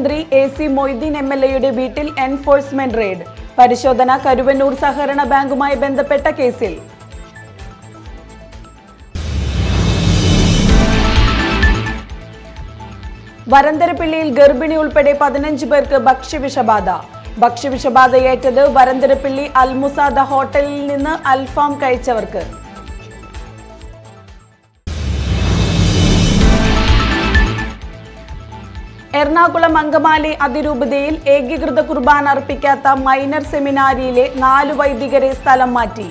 മന്ത്രി A C Moideen M L എയുടെ വീട്ടിൽ എൻഫോഴ്സ്മെന്റ് റെയ്ഡ് പരിശോധന കരുവന്നൂർ സഹകരണ ബാങ്കുമായി ബന്ധപ്പെട്ട കേസിൽ വരന്തരപ്പിള്ളിയിൽ ഗർഭിണി ഉൾപ്പെടെ പതിനഞ്ച് പേർക്ക് ഭക്ഷ്യവിഷബാധ ഭക്ഷ്യവിഷബാധയേറ്റത് വരന്തരപ്പിള്ളി അൽമുസാദ ഹോട്ടലിൽ നിന്ന് അൽഫാം കഴിച്ചവർക്ക് എറണാകുളം അങ്കമാലി അതിരൂപതയിൽ ഏകീകൃത കുർബാന അർപ്പിക്കാത്ത മൈനർ സെമിനാരിയിലെ നാല് വൈദികരെ സ്ഥലം മാറ്റി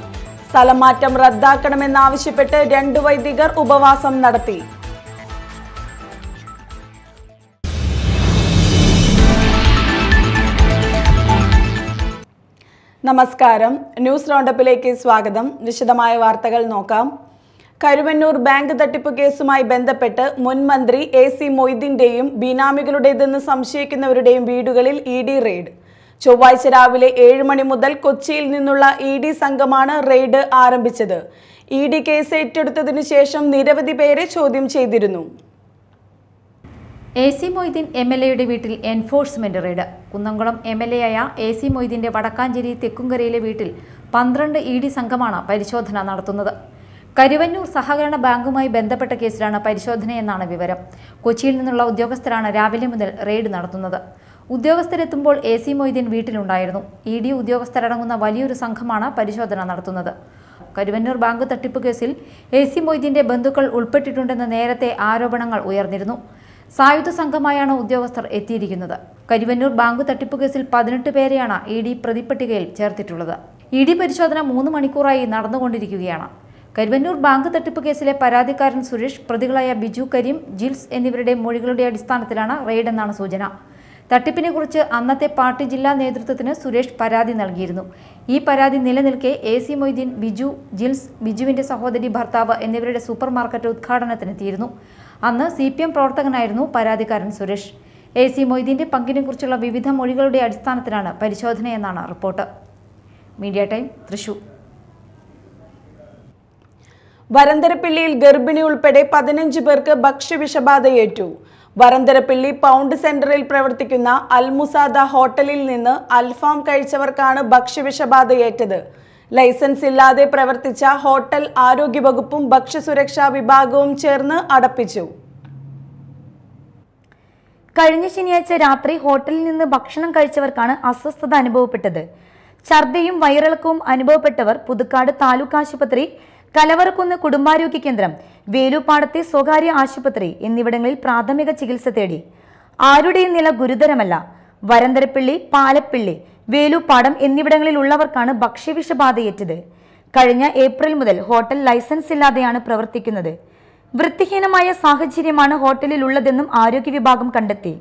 സ്ഥലം മാറ്റം റദ്ദാക്കണമെന്നാവശ്യപ്പെട്ട് രണ്ട് വൈദികർ ഉപവാസം നടത്തി നമസ്കാരം ന്യൂസ് റൗണ്ടപ്പിലേക്ക് സ്വാഗതം വിശദമായ വാർത്തകൾ നോക്കാം കരുവന്നൂർ ബാങ്ക് തട്ടിപ്പ് കേസുമായി ബന്ധപ്പെട്ട് മുൻ മന്ത്രി എ സി മൊയ്തീന്റെയും ബിനാമികളുടേതെന്ന് സംശയിക്കുന്നവരുടെയും വീടുകളിൽ ഇ ഡി റെയ്ഡ് ചൊവ്വാഴ്ച രാവിലെ ഏഴ് മണി മുതൽ കൊച്ചിയിൽ നിന്നുള്ള ഇ ഡി സംഘമാണ് റെയ്ഡ് ആരംഭിച്ചത് ഇ ഡി കേസ് ഏറ്റെടുത്തതിനു ശേഷം നിരവധി പേരെ ചോദ്യം ചെയ്തിരുന്നു A C Moideen M L എയുടെ വീട്ടിൽ enforcement raid Kunnamkulam M L A ആയ എ സി മൊയ്തീന്റെ വടക്കാഞ്ചേരി തെക്കുംകരയിലെ വീട്ടിൽ പന്ത്രണ്ട് ഇ ഡി സംഘമാണ് പരിശോധന നടത്തുന്നത് കരുവന്നൂർ സഹകരണ ബാങ്കുമായി ബന്ധപ്പെട്ട കേസിലാണ് പരിശോധനയെന്നാണ് വിവരം കൊച്ചിയിൽ നിന്നുള്ള ഉദ്യോഗസ്ഥരാണ് രാവിലെ മുതൽ റെയ്ഡ് നടത്തുന്നത് ഉദ്യോഗസ്ഥരെത്തുമ്പോൾ എ സി മൊയ്തീൻ വീട്ടിലുണ്ടായിരുന്നു ഇ ഡി ഉദ്യോഗസ്ഥരടങ്ങുന്ന വലിയൊരു സംഘമാണ് പരിശോധന നടത്തുന്നത് കരുവന്നൂർ ബാങ്ക് തട്ടിപ്പ് കേസിൽ എ സി മൊയ്തീൻ്റെ ബന്ധുക്കൾ ഉൾപ്പെട്ടിട്ടുണ്ടെന്ന് നേരത്തെ ആരോപണങ്ങൾ ഉയർന്നിരുന്നു സായുധ സംഘമായാണ് ഉദ്യോഗസ്ഥർ എത്തിയിരിക്കുന്നത് കരുവന്നൂർ ബാങ്ക് തട്ടിപ്പ് കേസിൽ പതിനെട്ട് പേരെയാണ് ഇ ഡി പ്രതിപ്പട്ടികയിൽ ചേർത്തിട്ടുള്ളത് ഇ ഡി പരിശോധന മൂന്ന് മണിക്കൂറായി നടന്നുകൊണ്ടിരിക്കുകയാണ് കരുവന്നൂർ ബാങ്ക് തട്ടിപ്പ് കേസിലെ പരാതിക്കാരൻ സുരേഷ് പ്രതികളായ ബിജു കരീം ജിൽസ് എന്നിവരുടെ മൊഴികളുടെ അടിസ്ഥാനത്തിലാണ് റെയ്ഡ് എന്നാണ് സൂചന തട്ടിപ്പിനെക്കുറിച്ച് അന്നത്തെ പാർട്ടി ജില്ലാ നേതൃത്വത്തിന് സുരേഷ് പരാതി നൽകിയിരുന്നു ഈ പരാതി നിലനിൽക്കെ എ സി മൊയ്തീൻ ബിജു ജിൽസ് ബിജുവിന്റെ സഹോദരി ഭർത്താവ് എന്നിവരുടെ സൂപ്പർ മാർക്കറ്റ് ഉദ്ഘാടനത്തിനെത്തിയിരുന്നു അന്ന് സി പി എം പ്രവർത്തകനായിരുന്നു പരാതിക്കാരൻ സുരേഷ് എ സി മൊയ്തീന്റെ കുറിച്ചുള്ള വിവിധ മൊഴികളുടെ അടിസ്ഥാനത്തിലാണ് പരിശോധനയെന്നാണ് റിപ്പോർട്ട് മീഡിയ ടൈം തൃശൂർ വരന്തരപ്പിള്ളിയിൽ ഗർഭിണി ഉൾപ്പെടെ പതിനഞ്ച് പേർക്ക് ഭക്ഷ്യവിഷബാധയേറ്റു വരന്തരപ്പിള്ളി പൗണ്ട് സെന്ററിൽ പ്രവർത്തിക്കുന്ന അൽമുസാദ ഹോട്ടലിൽ നിന്ന് അൽഫാം കഴിച്ചവർക്കാണ് ഭക്ഷ്യവിഷബാധയേറ്റത് ലൈസൻസ് ഇല്ലാതെ പ്രവർത്തിച്ച ഹോട്ടൽ ആരോഗ്യവകുപ്പും ഭക്ഷ്യസുരക്ഷാ വിഭാഗവും ചേർന്ന് അടപ്പിച്ചു കഴിഞ്ഞ ശനിയാഴ്ച രാത്രി ഹോട്ടലിൽ നിന്ന് ഭക്ഷണം കഴിച്ചവർക്കാണ് അസ്വസ്ഥത അനുഭവപ്പെട്ടത് ഛർദിയും വയറിളക്കവും അനുഭവപ്പെട്ടവർ പുതുക്കാട് താലൂക്ക് ആശുപത്രി കലവറക്കുന്ന് കുടുംബാരോഗ്യ കേന്ദ്രം വേലുപ്പാടത്തെ സ്വകാര്യ ആശുപത്രി എന്നിവിടങ്ങളിൽ പ്രാഥമിക ചികിത്സ തേടി ആരുടെയും നില ഗുരുതരമല്ല വരന്തരപ്പിള്ളി പാലപ്പിള്ളി വേലുപ്പാടം എന്നിവിടങ്ങളിൽ ഉള്ളവർക്കാണ് ഭക്ഷ്യവിഷബാധയേറ്റത് കഴിഞ്ഞ ഏപ്രിൽ മുതൽ ഹോട്ടൽ ലൈസൻസ് ഇല്ലാതെയാണ് പ്രവർത്തിക്കുന്നത് വൃത്തിഹീനമായ സാഹചര്യമാണ് ഹോട്ടലിൽ ഉള്ളതെന്നും ആരോഗ്യ വിഭാഗം കണ്ടെത്തി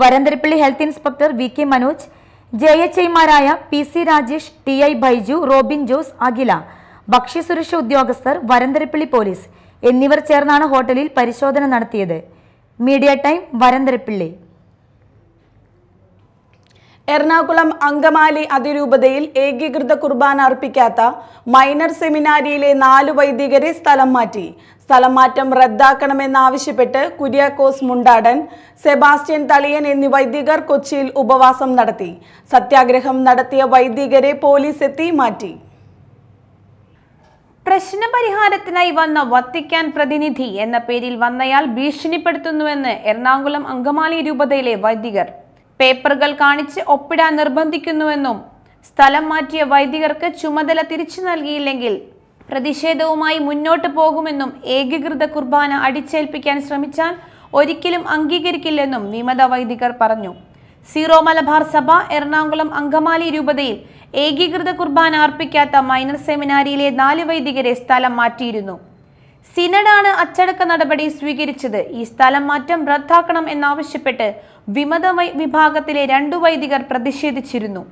Varantharappilly health inspector V K Manoj J H ഐമാരായ P C Rajesh T I Baiju Robin Jose Akhila ഭക്ഷ്യസുരക്ഷ ഉദ്യോഗസ്ഥർ വരന്തരപ്പിള്ളി പോലീസ് എന്നിവർ ചേർന്നാണ് ഹോട്ടലിൽ പരിശോധന നടത്തിയത് മീഡിയ ടൈം വരന്തരപ്പിള്ളി എറണാകുളം അങ്കമാലി അതിരൂപതയിൽ ഏകീകൃത കുർബാന അർപ്പിക്കാത്ത മൈനർ സെമിനാരിയിലെ നാലു വൈദികരെ സ്ഥലം മാറ്റി സ്ഥലം മാറ്റം റദ്ദാക്കണമെന്നാവശ്യപ്പെട്ട് കുര്യാക്കോസ് മുണ്ടാടൻ സെബാസ്റ്റ്യൻ തളിയൻ എന്നീ വൈദികർ കൊച്ചിയിൽ ഉപവാസം നടത്തി സത്യാഗ്രഹം നടത്തിയ വൈദികരെ പോലീസ് എത്തി മാറ്റി പ്രശ്നപരിഹാരത്തിനായി വന്ന വത്തിക്കാൻ പ്രതിനിധി എന്ന പേരിൽ വന്നയാൾ ഭീഷണിപ്പെടുത്തുന്നുവെന്ന് എറണാകുളം അങ്കമാലി രൂപതയിലെ വൈദികർ പേപ്പറുകൾ കാണിച്ച് ഒപ്പിടാൻ നിർബന്ധിക്കുന്നുവെന്നും സ്ഥലം മാറ്റിയ വൈദികർക്ക് ചുമതല തിരിച്ചു നൽകിയില്ലെങ്കിൽ പ്രതിഷേധവുമായി മുന്നോട്ട് പോകുമെന്നും ഏകീകൃത കുർബാന അടിച്ചേൽപ്പിക്കാൻ ശ്രമിച്ചാൽ ഒരിക്കലും അംഗീകരിക്കില്ലെന്നും വിമത വൈദികർ പറഞ്ഞു സീറോ മലബാർ സഭ എറണാകുളം അങ്കമാലി രൂപതയിൽ ഏകീകൃത കുർബാന അർപ്പിക്കാത്ത മൈനർ സെമിനാരിയിലെ നാല് വൈദികരെ സ്ഥലം മാറ്റിയിരുന്നു സിനഡാണ് അച്ചടക്ക നടപടി സ്വീകരിച്ചത് ഈ സ്ഥലം മാറ്റം റദ്ദാക്കണം എന്നാവശ്യപ്പെട്ട് വിമത വിഭാഗത്തിലെ രണ്ടു വൈദികർ പ്രതിഷേധിച്ചിരുന്നു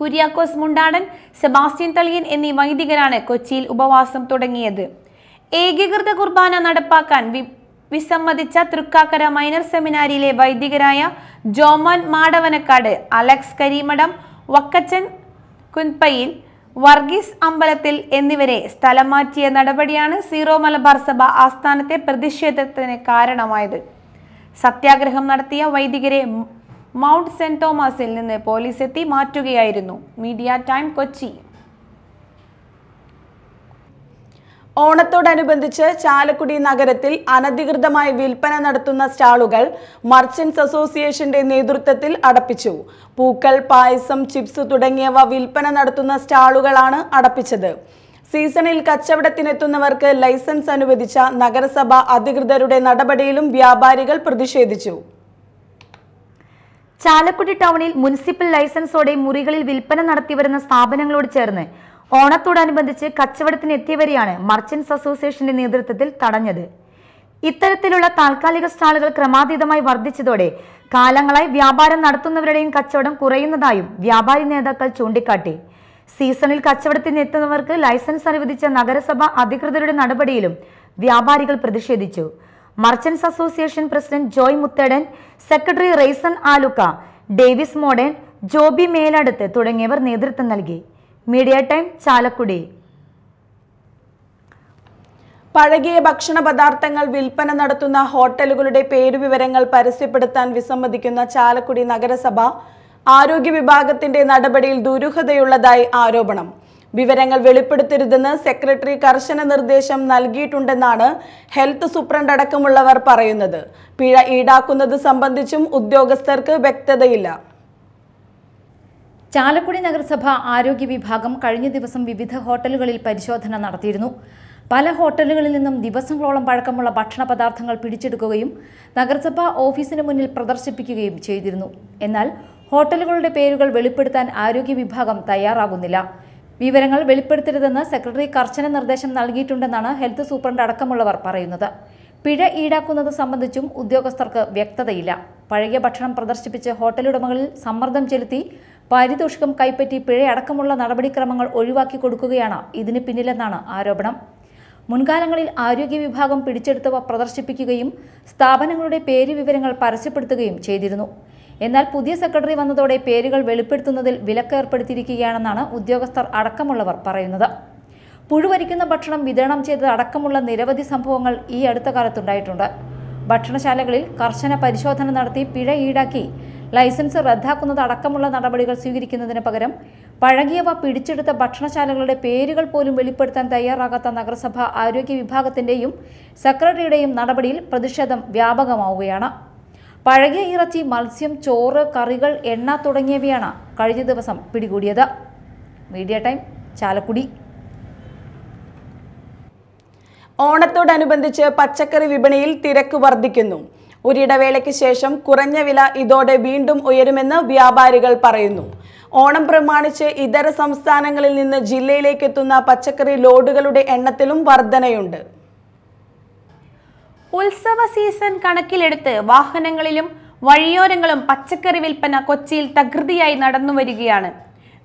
കുര്യാക്കോസ് മുണ്ടാടൻ സെബാസ്റ്റ്യൻ തളിയൻ എന്നീ വൈദികരാണ് കൊച്ചിയിൽ ഉപവാസം തുടങ്ങിയത് ഏകീകൃത കുർബാന നടപ്പാക്കാൻ വിസമ്മതിച്ച തൃക്കാക്കര മൈനർ സെമിനാരിയിലെ വൈദികരായ ജോമോൻ മാടവനക്കാട് അലക്സ് കരീമഠം വക്കച്ചൻ കുൻപയിൽ വർഗീസ് അമ്പലത്തിൽ എന്നിവരെ സ്ഥലം മാറ്റിയ നടപടിയാണ് സീറോ മലബാർ സഭ ആസ്ഥാനത്തെ പ്രതിഷേധത്തിന് കാരണമായത് സത്യാഗ്രഹം നടത്തിയ വൈദികരെ മൗണ്ട് സെന്റ് തോമസിൽ നിന്ന് പോലീസ് എത്തി മാറ്റുകയായിരുന്നു മീഡിയ ടൈം കൊച്ചി ഓണത്തോടനുബന്ധിച്ച് ചാലക്കുടി നഗരത്തിൽ അനധികൃതമായി വിൽപ്പന നടത്തുന്ന സ്റ്റാളുകൾ മർച്ചന്റ്സ് അസോസിയേഷന്റെ നേതൃത്വത്തിൽ അടപ്പിച്ചു പൂക്കൾ പായസം ചിപ്സ് തുടങ്ങിയവ വിൽപ്പന നടത്തുന്ന സ്റ്റാളുകളാണ് അടപ്പിച്ചത് സീസണിൽ കച്ചവടത്തിനെത്തുന്നവർക്ക് ലൈസൻസ് അനുവദിച്ച നഗരസഭ അധികൃതരുടെ നടപടിയിലും വ്യാപാരികൾ പ്രതിഷേധിച്ചു ചാലക്കുടി ടൗണിൽ മുനിസിപ്പൽ ലൈസൻസോടെ മുറികളിൽ വിൽപ്പന നടത്തിവരുന്ന സ്ഥാപനങ്ങളോട് ചേർന്ന് ഓണത്തോടനുബന്ധിച്ച് എത്തിയവരെയാണ് മർച്ചന്റ്സ് അസോസിയേഷന്റെ നേതൃത്വത്തിൽ തടഞ്ഞത് ഇത്തരത്തിലുള്ള താൽക്കാലിക സ്റ്റാളുകൾ ക്രമാതീതമായി വർദ്ധിച്ചതോടെ കാലങ്ങളായി വ്യാപാരം നടത്തുന്നവരുടെയും കച്ചവടം കുറയുന്നതായും വ്യാപാരി നേതാക്കൾ ചൂണ്ടിക്കാട്ടി സീസണിൽ കച്ചവടത്തിന് എത്തുന്നവർക്ക് ലൈസൻസ് അനുവദിച്ച നഗരസഭ അധികൃതരുടെ നടപടിയിലും വ്യാപാരികൾ പ്രതിഷേധിച്ചു merchants association president Joy Muthedan secretary Raison Alukka Davis Modern Joby Meladuthu തുടങ്ങിയവർ നേതൃത്വം നൽകി മീഡിയ ടൈം ചാലക്കുടി പഴകിയ ഭക്ഷണ പദാർത്ഥങ്ങൾ വിൽപ്പന നടത്തുന്ന ഹോട്ടലുകളുടെ പേരുവിവരങ്ങൾ പരസ്യപ്പെടുത്താൻ വിസമ്മതിക്കുന്ന ചാലക്കുടി നഗരസഭ ആരോഗ്യ വിഭാഗത്തിന്റെ നടപടിയിൽ ദുരൂഹതയുള്ളതായി ആരോപണം വിവരങ്ങൾ വെളിപ്പെടുത്തരുതെന്ന് സെക്രട്ടറി കർശന നിർദ്ദേശം നൽകിയിട്ടുണ്ടെന്നാണ് ഹെൽത്ത് സൂപ്രണ്ട് അടക്കമുള്ളവർ പറയുന്നത് പിഴ ഈടാക്കുന്നത് സംബന്ധിച്ചും ഉദ്യോഗസ്ഥർക്ക് വ്യക്തതയില്ല ചാലക്കുടി നഗരസഭ ആരോഗ്യ വിഭാഗം കഴിഞ്ഞ ദിവസം വിവിധ ഹോട്ടലുകളിൽ പരിശോധന നടത്തിയിരുന്നു പല ഹോട്ടലുകളിൽ നിന്നും ദിവസങ്ങളോളം പഴക്കമുള്ള ഭക്ഷണ പദാർത്ഥങ്ങൾ പിടിച്ചെടുക്കുകയും നഗരസഭ ഓഫീസിന് മുന്നിൽ പ്രദർശിപ്പിക്കുകയും ചെയ്തിരുന്നു എന്നാൽ ഹോട്ടലുകളുടെ പേരുകൾ വെളിപ്പെടുത്താൻ ആരോഗ്യ വിഭാഗം തയ്യാറാകുന്നില്ല വിവരങ്ങൾ വെളിപ്പെടുത്തരുതെന്ന് സെക്രട്ടറി കർശന നിർദ്ദേശം നൽകിയിട്ടുണ്ടെന്നാണ് ഹെൽത്ത് സൂപ്രണ്ട് അടക്കമുള്ളവർ പറയുന്നത് പിഴ ഈടാക്കുന്നത് സംബന്ധിച്ചും ഉദ്യോഗസ്ഥർക്ക് വ്യക്തതയില്ല പഴകിയ ഭക്ഷണം പ്രദർശിപ്പിച്ച് ഹോട്ടലുടമകളിൽ സമ്മർദ്ദം ചെലുത്തി പാരിതോഷികം കൈപ്പറ്റി പിഴയടക്കമുള്ള നടപടിക്രമങ്ങൾ ഒഴിവാക്കി കൊടുക്കുകയാണ് ഇതിന് പിന്നിലെന്നാണ് ആരോപണം മുൻകാലങ്ങളിൽ ആരോഗ്യ വിഭാഗം പിടിച്ചെടുത്തവ പ്രദർശിപ്പിക്കുകയും സ്ഥാപനങ്ങളുടെ പേര് വിവരങ്ങൾ പരസ്യപ്പെടുത്തുകയും ചെയ്തിരുന്നു എന്നാൽ പുതിയ സെക്രട്ടറി വന്നതോടെ പേരുകൾ വെളിപ്പെടുത്തുന്നതിൽ വിലക്കേർപ്പെടുത്തിയിരിക്കുകയാണെന്നാണ് ഉദ്യോഗസ്ഥർ അടക്കമുള്ളവർ പറയുന്നത് പുഴുവരിക്കുന്ന ഭക്ഷണം വിതരണം ചെയ്തത് അടക്കമുള്ള നിരവധി സംഭവങ്ങൾ ഈ അടുത്ത കാലത്തുണ്ടായിട്ടുണ്ട് ഭക്ഷണശാലകളിൽ കർശന പരിശോധന നടത്തി പിഴ ഈടാക്കി ലൈസൻസ് റദ്ദാക്കുന്നത് അടക്കമുള്ള നടപടികൾ സ്വീകരിക്കുന്നതിന് പകരം പഴകിയവ പിടിച്ചെടുത്ത ഭക്ഷണശാലകളുടെ പേരുകൾ പോലും വെളിപ്പെടുത്താൻ തയ്യാറാകാത്ത നഗരസഭ ആരോഗ്യ വിഭാഗത്തിന്റെയും സെക്രട്ടറിയുടെയും നടപടിയിൽ പ്രതിഷേധം വ്യാപകമാവുകയാണ് പഴകിയ ഇറച്ചി മത്സ്യം ചോറ് കറികൾ എണ്ണ തുടങ്ങിയവയാണ് കഴിഞ്ഞ ദിവസം പിടികൂടിയത് മീഡിയ ടൈം ചാലക്കുടി ഓണത്തോടനുബന്ധിച്ച് പച്ചക്കറി വിപണിയിൽ തിരക്ക് വർദ്ധിക്കുന്നു ഒരിടവേളയ്ക്ക് ശേഷം കുറഞ്ഞ വില ഇതോടെ വീണ്ടും ഉയരുമെന്ന് വ്യാപാരികൾ പറയുന്നു ഓണം പ്രമാണിച്ച് ഇതര സംസ്ഥാനങ്ങളിൽ നിന്ന് ജില്ലയിലേക്ക് എത്തുന്ന പച്ചക്കറി ലോഡുകളുടെ എണ്ണത്തിലും വർധനയുണ്ട് ഉത്സവ സീസൺ കണക്കിലെടുത്ത് വാഹനങ്ങളിലും വഴിയോരങ്ങളും പച്ചക്കറി വിൽപ്പന കൊച്ചിയിൽ തകൃതിയായി നടന്നു വരികയാണ്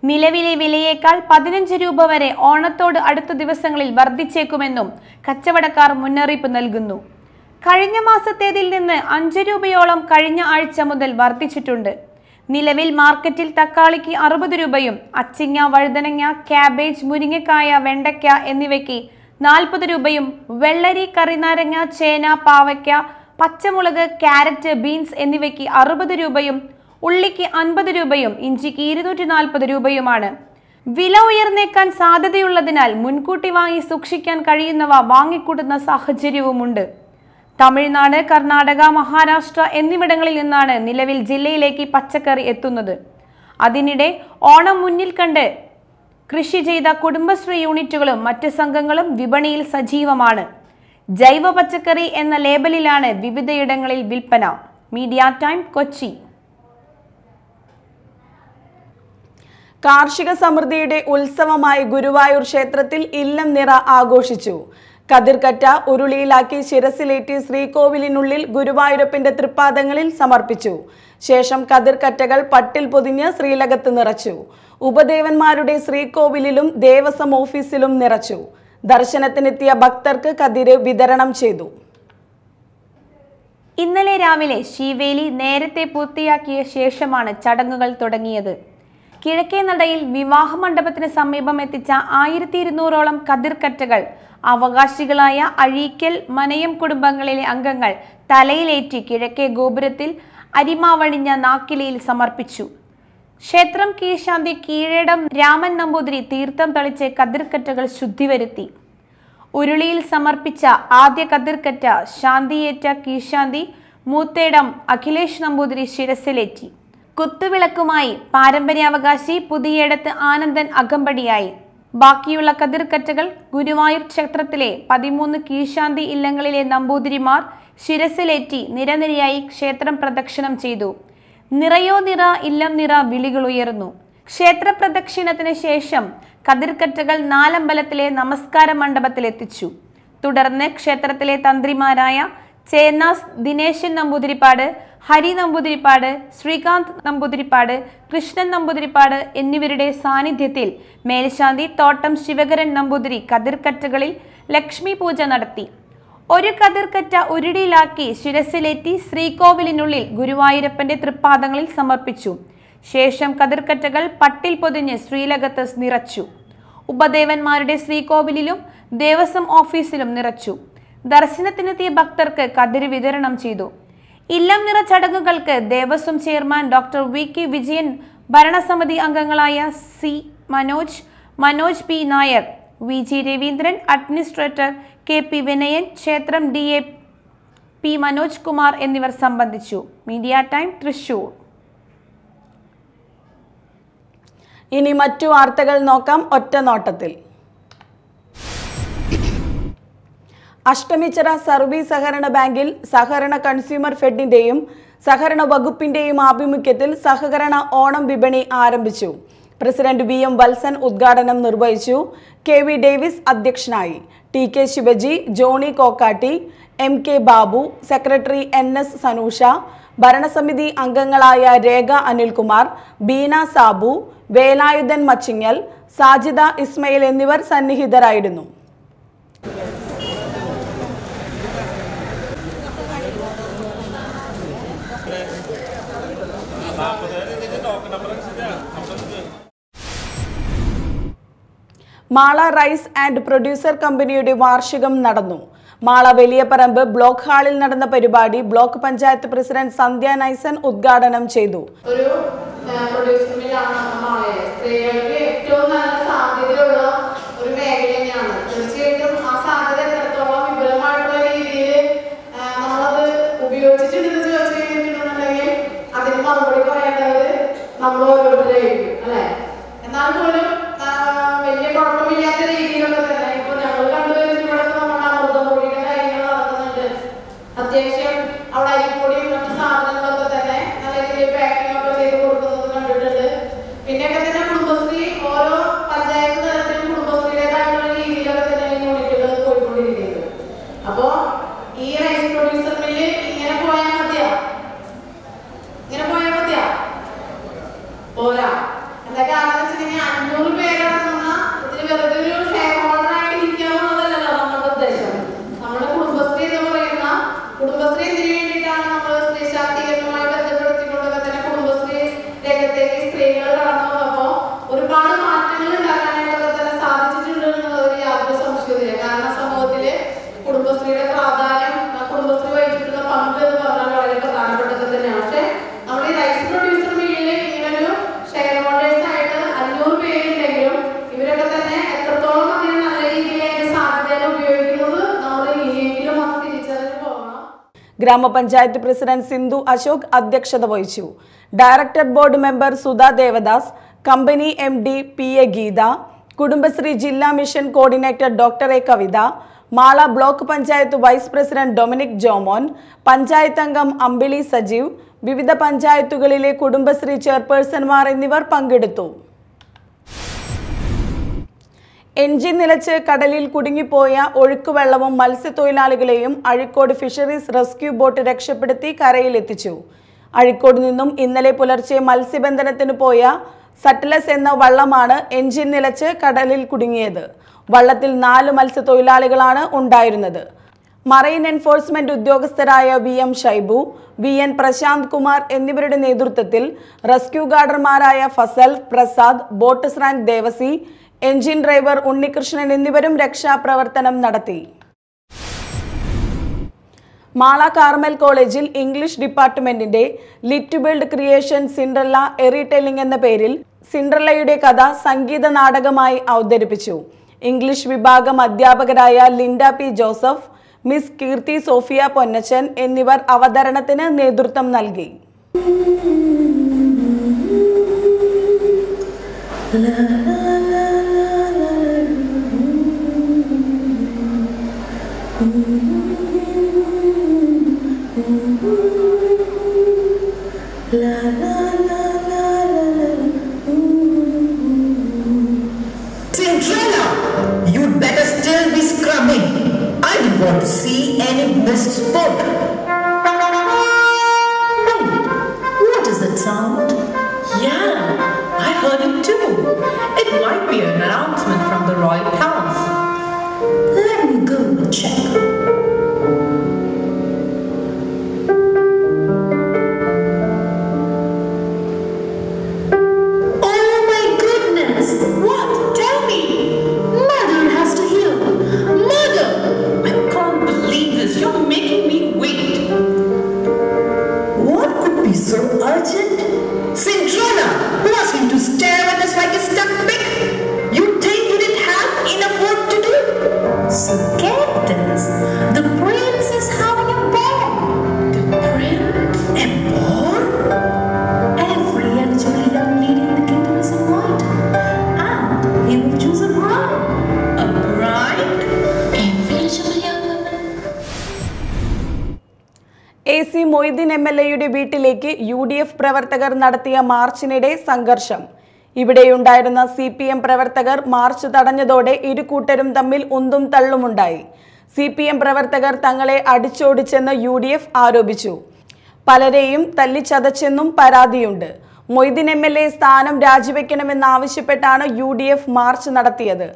നിലവിലെ വിലയേക്കാൾ പതിനഞ്ച് രൂപ വരെ ഓണത്തോട് അടുത്ത ദിവസങ്ങളിൽ വർദ്ധിച്ചേക്കുമെന്നും കച്ചവടക്കാർ മുന്നറിയിപ്പ് നൽകുന്നു കഴിഞ്ഞ മാസത്തേതിൽ നിന്ന് അഞ്ച് രൂപയോളം കഴിഞ്ഞ ആഴ്ച മുതൽ വർദ്ധിച്ചിട്ടുണ്ട് നിലവിൽ മാർക്കറ്റിൽ തക്കാളിക്ക് അറുപത് രൂപയും അച്ചിങ്ങ വഴുതനങ്ങ കാബേജ് മുരിങ്ങക്കായ വെണ്ടയ്ക്ക എന്നിവയ്ക്ക് നാൽപ്പത് രൂപയും വെള്ളരി കറിനാരങ്ങ ചേന പാവയ്ക്ക പച്ചമുളക് ക്യാരറ്റ് ബീൻസ് എന്നിവയ്ക്ക് അറുപത് രൂപയും ഉള്ളിക്ക് അൻപത് രൂപയും ഇഞ്ചിക്ക് ഇരുന്നൂറ്റി നാൽപ്പത് രൂപയുമാണ് വില ഉയർന്നേക്കാൻ സാധ്യതയുള്ളതിനാൽ മുൻകൂട്ടി വാങ്ങി സൂക്ഷിക്കാൻ കഴിയുന്നവ വാങ്ങിക്കൂട്ടുന്ന സാഹചര്യവുമുണ്ട് തമിഴ്നാട് കർണാടക മഹാരാഷ്ട്ര എന്നിവിടങ്ങളിൽ നിന്നാണ് നിലവിൽ ജില്ലയിലേക്ക് പച്ചക്കറി എത്തുന്നത് അതിനിടെ ഓണം മുന്നിൽ കണ്ട് കൃഷി ചെയ്ത കുടുംബശ്രീ യൂണിറ്റുകളും മറ്റ് സംഘങ്ങളും വിപണിയിൽ സജീവമാണ് ജൈവ പച്ചക്കറി എന്ന ലേബലിലാണ് വിവിധയിടങ്ങളിൽ വിൽപ്പന മീഡിയ ടൈം കൊച്ചി കാർഷിക സമൃദ്ധിയുടെ ഉത്സവമായി ഗുരുവായൂർ ക്ഷേത്രത്തിൽ ഇല്ലം നിറ ആഘോഷിച്ചു കതിർക്കറ്റ ഉരുളിയിലാക്കി ശിരസിലേറ്റി ശ്രീകോവിലിനുള്ളിൽ ഗുരുവായൂരപ്പിന്റെ തൃപ്പാദങ്ങളിൽ സമർപ്പിച്ചു ശേഷം കതിർക്കറ്റകൾ പട്ടിൽ പൊതിഞ്ഞ് ശ്രീലകത്ത് നിറച്ചു ഉപദേവന്മാരുടെ ശ്രീകോവിലും ദേവസ്വം ഓഫീസിലും നിറച്ചു ദർശനത്തിനെത്തിയ ഭക്തർക്ക് കതിര് വിതരണം ചെയ്തു ഇന്നലെ രാവിലെ ശിവേലി നേരത്തെ പൂർത്തിയാക്കിയ ശേഷമാണ് ചടങ്ങുകൾ തുടങ്ങിയത് കിഴക്കേ നടയിൽ വിവാഹ മണ്ഡപത്തിന് സമീപം എത്തിച്ച ആയിരത്തി ഇരുന്നൂറോളം കതിർക്കറ്റകൾ അവകാശികളായ അഴീക്കൽ മനയം കുടുംബങ്ങളിലെ അംഗങ്ങൾ തലയിലേറ്റി കിഴക്കേ ഗോപുരത്തിൽ അരിമാവണിഞ്ഞ നാക്കിലയിൽ സമർപ്പിച്ചു ക്ഷേത്രം കീശാന്തി കീഴടം രാമൻ നമ്പൂതിരി തീർത്ഥം തളിച്ച് കതിർക്കറ്റകൾ ശുദ്ധിവരുത്തി ഉരുളിയിൽ സമർപ്പിച്ച ആദ്യ കതിർക്കറ്റ ശാന്തിയേറ്റ കീശാന്തി മൂത്തേടം അഖിലേഷ് നമ്പൂതിരി ശിരസിലേറ്റി കുത്തുവിളക്കുമായി പാരമ്പര്യാവകാശി പുതിയയിടത്ത് ആനന്ദൻ അകമ്പടിയായി ബാക്കിയുള്ള കതിർക്കറ്റകൾ ഗുരുവായൂർ ക്ഷേത്രത്തിലെ പതിമൂന്ന് കീശാന്തി ഇല്ലങ്ങളിലെ നമ്പൂതിരിമാർ ശിരസിലേറ്റി നിരനിരയായി ക്ഷേത്രം പ്രദക്ഷിണം ചെയ്തു നിറയോ നിറ ഇല്ലം നിറ വിളികളുയർന്നു ക്ഷേത്ര പ്രദക്ഷിണത്തിന് ശേഷം കതിർക്കറ്റകൾ നാലമ്പലത്തിലെ നമസ്കാര മണ്ഡപത്തിലെത്തിച്ചു തുടർന്ന് ക്ഷേത്രത്തിലെ തന്ത്രിമാരായ ചേന്നാസ് ദിനേശൻ നമ്പൂതിരിപ്പാട് ഹരി നമ്പൂതിരിപ്പാട് ശ്രീകാന്ത് നമ്പൂതിരിപ്പാട് കൃഷ്ണൻ നമ്പൂതിരിപ്പാട് എന്നിവരുടെ സാന്നിധ്യത്തിൽ മേൽശാന്തി തോട്ടം ശിവകരൻ നമ്പൂതിരി കതിർക്കറ്റകളിൽ ലക്ഷ്മി പൂജ നടത്തി ഒരു കതിർക്കറ്റ ഉരുടിയിലാക്കി ശിരസിലേറ്റി ശ്രീകോവിലിനുള്ളിൽ ഗുരുവായൂരപ്പന്റെ തൃപ്പാദങ്ങളിൽ സമർപ്പിച്ചു ശേഷം കതിർക്കറ്റകൾ പട്ടിൽ പൊതിഞ്ഞ് ശ്രീലകത്ത് നിറച്ചു ഉപദേവന്മാരുടെ ശ്രീകോവിലിലും ദേവസ്വം ഓഫീസിലും നിറച്ചു ദർശനത്തിനെത്തിയ ഭക്തർക്ക് കതിര് വിതരണം ചെയ്തു ഇല്ലം നിറ ചടങ്ങുകൾക്ക് Devaswom chairman doctor V K Vijayan ഭരണസമിതി അംഗങ്ങളായ C Manoj Manoj P Nair V G Raveendran administrator K P Vinayan ക്ഷേത്രം D A P Manoj Kumar എന്നിവർ സംബന്ധിച്ചു മീഡിയ ടൈം തൃശൂർ ഇനി മറ്റു വാർത്തകൾ നോക്കാം ഒറ്റ നോട്ടത്തിൽ അഷ്ടമിച്ചിറ സർവീസ് സഹകരണ ബാങ്കിൽ സഹകരണ കൺസ്യൂമർ ഫെഡിന്റെയും സഹകരണ വകുപ്പിന്റെയും ആഭിമുഖ്യത്തിൽ സഹകരണ ഓണം വിപണി ആരംഭിച്ചു പ്രസിഡന്റ് വി എം വത്സൻ ഉദ്ഘാടനം നിർവഹിച്ചു കെ വി ഡേവിസ് അധ്യക്ഷനായി T K Shivaji Johny Kokkatty M K Babu secretary N S Sanusha ഭരണസമിതി അംഗങ്ങളായ രേഖ അനിൽകുമാർ ബീന സാബു വേലായുധൻ മച്ചിങ്ങൽ സാജിദ ഇസ്മയിൽ എന്നിവർ സന്നിഹിതരായിരുന്നു മാള റൈസ് ആൻഡ് പ്രൊഡ്യൂസർ കമ്പനിയുടെ വാർഷികം നടന്നു മാള വലിയപറമ്പ് ബ്ലോക്ക് ഹാളിൽ നടന്ന പരിപാടി ബ്ലോക്ക് പഞ്ചായത്ത് പ്രസിഡന്റ് സന്ധ്യ നൈസൻ ഉദ്ഘാടനം ചെയ്തു ഒരു प्रोफेसर मिले कि यह वो आया ഗ്രാമപഞ്ചായത്ത് പ്രസിഡന്റ് സിന്ധു അശോക് അധ്യക്ഷത വഹിച്ചു director board member Sudha Devadas company M D P A Geetha Kudumbashree ജില്ലാ mission coordinator doctor A Kavitha Mala block panchayat vice president Dominic Jomon panchayat അംഗം അമ്പിളി സജീവ് വിവിധ പഞ്ചായത്തുകളിലെ കുടുംബശ്രീ ചെയർപേഴ്സൺമാർ എന്നിവർ പങ്കെടുത്തു എൻജിൻ നിലച്ച് കടലിൽ കുടുങ്ങിപ്പോയ ഒഴുക്കുവെള്ളവും മത്സ്യത്തൊഴിലാളികളെയും അഴിക്കോട് ഫിഷറീസ് റെസ്ക്യൂ ബോട്ട് രക്ഷപ്പെടുത്തി കരയിലെത്തിച്ചു അഴിക്കോട് നിന്നും ഇന്നലെ പുലർച്ചെ മത്സ്യബന്ധനത്തിന് പോയ സറ്റ്ലസ് എന്ന വള്ളമാണ് എൻജിൻ നിലച്ച് കടലിൽ കുടുങ്ങിയത് വള്ളത്തിൽ നാല് മത്സ്യത്തൊഴിലാളികളാണ് ഉണ്ടായിരുന്നത് മറൈൻ എൻഫോഴ്സ്മെന്റ് ഉദ്യോഗസ്ഥരായ V M Shaibu V N Prashanth Kumar എന്നിവരുടെ നേതൃത്വത്തിൽ റെസ്ക്യൂ ഗാർഡർമാരായ ഫസൽ പ്രസാദ് ബോട്ട് സ്രാങ്ക് ദേവസി എഞ്ചിൻ ഡ്രൈവർ ഉണ്ണികൃഷ്ണൻ എന്നിവരും രക്ഷാപ്രവർത്തനം നടത്തി മാള കാർമൽ കോളേജിൽ ഇംഗ്ലീഷ് ഡിപ്പാർട്ട്മെന്റിന്റെ lit build creation Cinderella retelling എന്ന പേരിൽ സിൻഡ്രല്ലയുടെ കഥ സംഗീത നാടകമായി അവതരിപ്പിച്ചു ഇംഗ്ലീഷ് വിഭാഗം അധ്യാപകരായ ലിൻഡ പി ജോസഫ് മിസ് കീർത്തി സോഫിയ പൊന്നച്ചൻ എന്നിവർ അവതരണത്തിന് നേതൃത്വം നൽകി Love. പ്രവർത്തകർ നടത്തിയ മാർച്ചിനിടെ സംഘർഷം ഇവിടെയുണ്ടായിരുന്ന സി പി എം പ്രവർത്തകർ മാർച്ച് തടഞ്ഞതോടെ ഇരു കൂട്ടരും തമ്മിൽ ഉന്തും തള്ളുമുണ്ടായി സി പി എം പ്രവർത്തകർ തങ്ങളെ അടിച്ചോടിച്ചെന്ന് യു ഡി എഫ് ആരോപിച്ചു പലരെയും തല്ലിച്ചതച്ചെന്നും പരാതിയുണ്ട് മൊയ്തീൻ എം എൽ എ സ്ഥാനം രാജിവെക്കണമെന്നാവശ്യപ്പെട്ടാണ് യു ഡി എഫ് മാർച്ച് നടത്തിയത്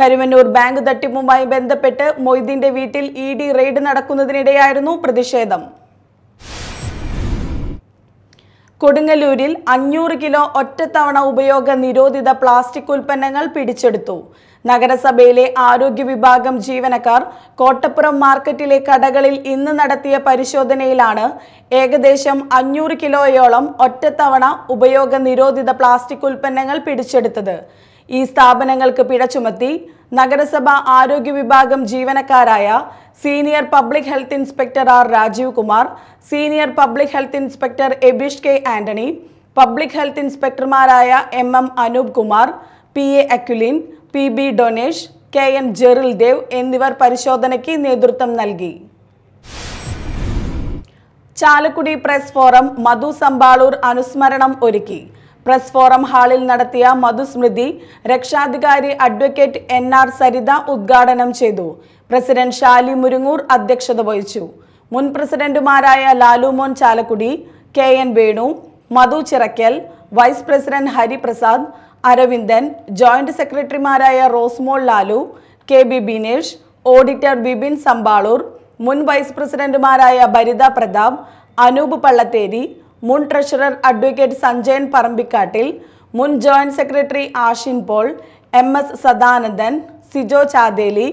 കരുവന്നൂർ ബാങ്ക് തട്ടിപ്പുമായി ബന്ധപ്പെട്ട് മൊയ്തീന്റെ വീട്ടിൽ ഇ ഡി റെയ്ഡ് നടക്കുന്നതിനിടെയായിരുന്നു പ്രതിഷേധം കൊടുങ്ങല്ലൂരിൽ അഞ്ഞൂറ് കിലോ ഒറ്റത്തവണ ഉപയോഗ നിരോധിത പ്ലാസ്റ്റിക് ഉൽപ്പന്നങ്ങൾ പിടിച്ചെടുത്തു നഗരസഭയിലെ ആരോഗ്യ വിഭാഗം ജീവനക്കാർ കോട്ടപ്പുറം മാർക്കറ്റിലെ കടകളിൽ ഇന്ന് നടത്തിയ പരിശോധനയിലാണ് ഏകദേശം അഞ്ഞൂറ് കിലോയോളം ഒറ്റത്തവണ ഉപയോഗ നിരോധിത പ്ലാസ്റ്റിക് ഉൽപ്പന്നങ്ങൾ പിടിച്ചെടുത്തത് ഈ സ്ഥാപനങ്ങൾക്ക് പിഴ ചുമത്തി നഗരസഭ ആരോഗ്യ വിഭാഗം ജീവനക്കാരായ senior public health inspector R Rajeev Kumar senior public health inspector Abish K Antony public health ഇൻസ്പെക്ടർമാരായ M M Anoop Kumar P A Aculin P B Donesh K M Jeril Dev എന്നിവർ പരിശോധനയ്ക്ക് നേതൃത്വം നൽകി ചാലക്കുടി പ്രസ് ഫോറം മധു സമ്പാളൂർ അനുസ്മരണം ഒരുക്കി പ്രസ് ഫോറം ഹാളിൽ നടത്തിയ മധുസ്മൃതി രക്ഷാധികാരി അഡ്വക്കേറ്റ് എൻ ആർ സരിത ഉദ്ഘാടനം ചെയ്തു പ്രസിഡന്റ് ഷാലി മുരുങ്ങൂർ അധ്യക്ഷത വഹിച്ചു മുൻ പ്രസിഡന്റുമാരായ Lalumon Chalakudy K N Venu Madhu Chirakkal vice president Hariprasad Aravindan joint സെക്രട്ടറിമാരായ Rosmol Lalu K B Binesh auditor Bibin Sampaloor മുൻ വൈസ് പ്രസിഡന്റുമാരായ ഭരിത പ്രതാപ് അനൂപ് പള്ളത്തേരി മുൻ ട്രഷറർ അഡ്വക്കേറ്റ് സഞ്ജയൻ പറമ്പിക്കാട്ടിൽ മുൻ joint secretary Ashin Paul M S Sadanandan Sijo Chatheli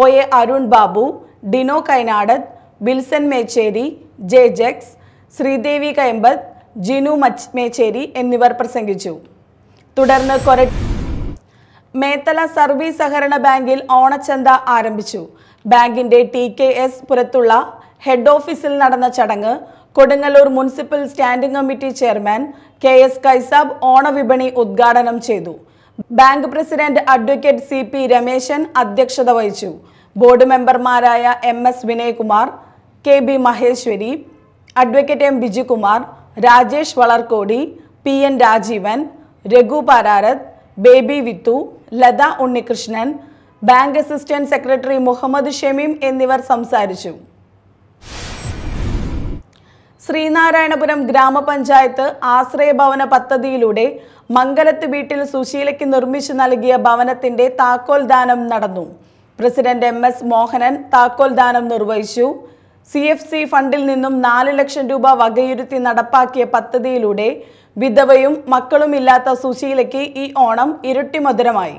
O A Arun Babu Dino Kainadan Bilson Mechery J Jex Sreedevi Kayambath Jinu മച്ച് മേച്ചേരി എന്നിവർ പ്രസംഗിച്ചു തുടർന്ന് കൊര മേത്തല സർവീസ് സഹകരണ ബാങ്കിൽ ഓണച്ചന്ത ആരംഭിച്ചു ബാങ്കിന്റെ ടി കെ എസ് പുറത്തുള്ള ഹെഡ് ഓഫീസിൽ നടന്ന ചടങ്ങ് Kodungallur municipal standing committee chairman K S Kaisab ഓണവിപണി ഉദ്ഘാടനം ചെയ്തു bank president advocate C P Rameshan അധ്യക്ഷത വഹിച്ചു ബോർഡ് മെമ്പർമാരായ M S Vinayakumar K B Maheshwari advocate M Bijukumar Rajesh Valarkodi P N Rajeevan Raghu Pararath Baby Vithu Latha Unnikrishnan bank assistant secretary Muhammad Shameem എന്നിവർ സംസാരിച്ചു ശ്രീനാരായണപുരം ഗ്രാമപഞ്ചായത്ത് ആശ്രയഭവന പദ്ധതിയിലൂടെ മംഗലത്ത് വീട്ടിൽ സുശീലയ്ക്ക് നിർമ്മിച്ചു നൽകിയ ഭവനത്തിന്റെ താക്കോൽ ദാനം നടന്നു പ്രസിഡന്റ് എം എസ് മോഹനൻ താക്കോൽ ദാനം നിർവഹിച്ചു സി എഫ് സി ഫണ്ടിൽ നിന്നും നാല് ലക്ഷം രൂപ വകയിരുത്തി നടപ്പാക്കിയ പദ്ധതിയിലൂടെ വിധവയും മക്കളുമില്ലാത്ത സുശീലയ്ക്ക് ഈ ഓണം ഇരട്ടി മധുരമായി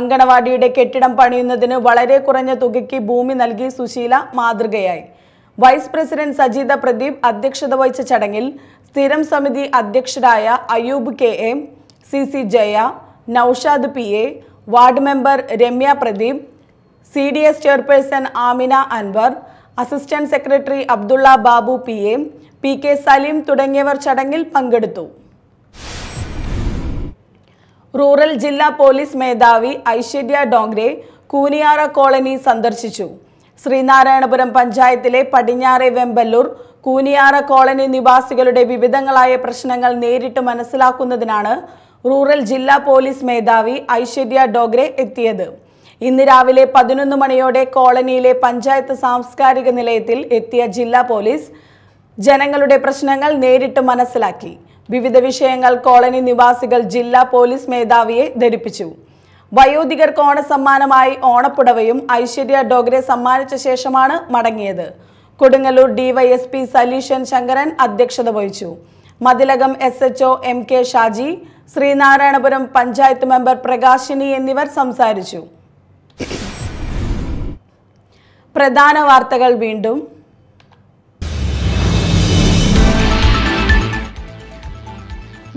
അങ്കണവാടിയുടെ കെട്ടിടം പണിയുന്നതിന് വളരെ കുറഞ്ഞ തുകയ്ക്ക് ഭൂമി നൽകി സുശീല മാതൃകയായി വൈസ് പ്രസിഡന്റ് സജീത പ്രദീപ് അധ്യക്ഷത വഹിച്ച ചടങ്ങിൽ സ്ഥിരം സമിതി അധ്യക്ഷരായ Ayoob K A C C Jaya Naushad P A ward member Ramya Pradeep C D S chairperson Amina Anwar assistant secretary Abdulla Babu P A P K Saleem തുടങ്ങിയവർ ചടങ്ങിൽ പങ്കെടുത്തു റൂറൽ ജില്ലാ പോലീസ് മേധാവി ഐശ്വര്യ ഡോങ്രെ കൂനിയാറ കോളനി സന്ദർശിച്ചു ശ്രീനാരായണപുരം പഞ്ചായത്തിലെ പടിഞ്ഞാറെ വെമ്പല്ലൂർ കൂനിയാറ കോളനി നിവാസികളുടെ വിവിധങ്ങളായ പ്രശ്നങ്ങൾ നേരിട്ട് മനസ്സിലാക്കുന്നതിനാണ് റൂറൽ ജില്ലാ പോലീസ് മേധാവി ഐശ്വര്യ ഡോഗ്രെ എത്തിയത് ഇന്ന് രാവിലെ പതിനൊന്ന് മണിയോടെ കോളനിയിലെ പഞ്ചായത്ത് സാംസ്കാരിക നിലയത്തിൽ എത്തിയ ജില്ലാ പോലീസ് ജനങ്ങളുടെ പ്രശ്നങ്ങൾ നേരിട്ട് മനസ്സിലാക്കി വിവിധ വിഷയങ്ങൾ കോളനി നിവാസികൾ ജില്ലാ പോലീസ് മേധാവിയെ ധരിപ്പിച്ചു വയോധികർക്ക് ഓണസമ്മാനമായി ഓണപ്പുടവയും ഐശ്വര്യ ഡോഗ്രെ സമ്മാനിച്ച ശേഷമാണ് മടങ്ങിയത് കൊടുങ്ങല്ലൂർ ഡിവൈഎസ്പി സലീഷൻ ശങ്കരൻ അധ്യക്ഷത വഹിച്ചു Mathilakam S H O M K Shaji Sreenarayanapuram panchayat member Prakashini എന്നിവർ സംസാരിച്ചു പ്രധാന വാർത്തകൾ വീണ്ടും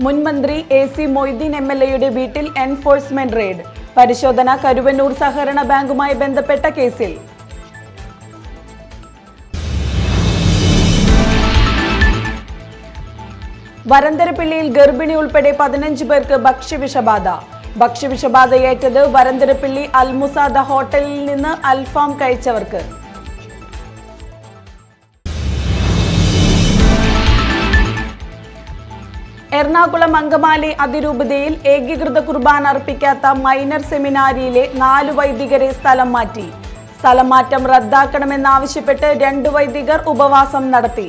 മുൻമന്ത്രി A C Moideen M L എയുടെ വീട്ടിൽ എൻഫോഴ്സ്മെന്റ് റെയ്ഡ് പരിശോധന കരുവന്നൂർ സഹകരണ ബാങ്കുമായി ബന്ധപ്പെട്ട കേസിൽ വരന്തരപ്പിള്ളിയിൽ ഗർഭിണി ഉൾപ്പെടെ പതിനഞ്ച് പേർക്ക് ഭക്ഷ്യവിഷബാധ ഭക്ഷ്യവിഷബാധയേറ്റത് വരന്തരപ്പിള്ളി അൽമുസാദ ഹോട്ടലിൽ നിന്ന് അൽഫാം കഴിച്ചവർക്ക് എറണാകുളം അങ്കമാലി അതിരൂപതയിൽ ഏകീകൃത കുർബാന അർപ്പിക്കാത്ത മൈനർ സെമിനാരിയിലെ നാല് വൈദികരെ സ്ഥലം മാറ്റി സ്ഥലം മാറ്റം റദ്ദാക്കണമെന്നാവശ്യപ്പെട്ട് രണ്ട് വൈദികർ ഉപവാസം നടത്തി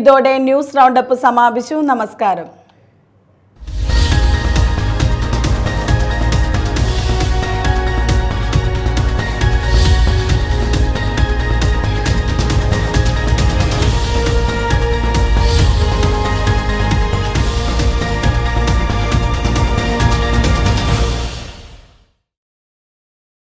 ഇതോടെ ന്യൂസ് റൗണ്ടപ്പ് സമാപിച്ചു നമസ്കാരം